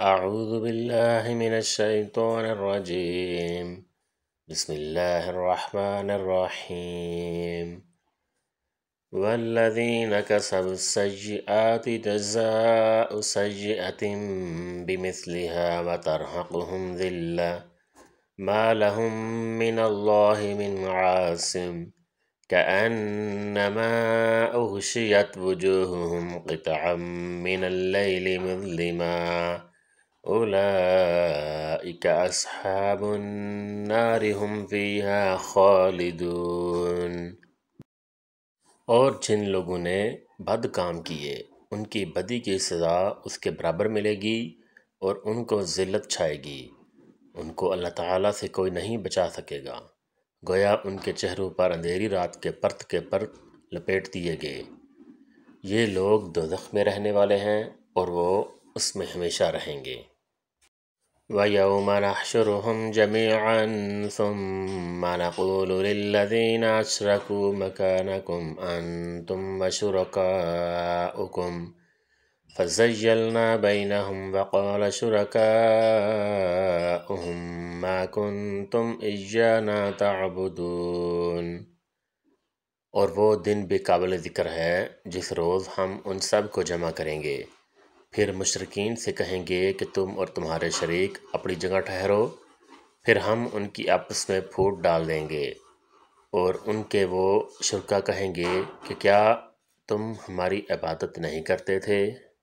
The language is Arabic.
أعوذ بالله من الشيطان الرجيم بسم الله الرحمن الرحيم والذين كسبوا السيئات جزاء سيئة بمثلها وترهقهم ذلة ما لهم من الله من عاصم كأنما أغشيت وجوههم قطعا من الليل مظلما النار هم فیہا خالدون اور جن لوگوں نے بد کام کیے ان کی بدی کی سزا اس کے برابر ملے گی اور ان کو ذلت چھائے گی ان کو اللہ تعالیٰ سے کوئی نہیں بچا سکے گا گویا ان کے چہروں پر اندھیری رات کے پرت کے پرت لپیٹ دیے گئے یہ لوگ دو میں رہنے والے ہیں اور وہ اس میں ہمیشہ رہیں گے ويوم نحشرهم جميعا ثم نقول للذين أشركوا مكانكم أنتم وشركاؤكم فزجلنا بينهم وقال شركاؤهم ما كنتم إجانا تعبدون اور وہ دن بے قابل ذکر ہے جس روز ہم ان سب کو جمع کریں گے फिर मशरकिन से कहेंगे कि तुम और तुम्हारे शरीक अपनी जगह ठहरो फिर हम उनकी आपस में फूट डाल देंगे और उनके वो शुरा कहेंगे कि क्या तुम हमारी इबादत नहीं करते थे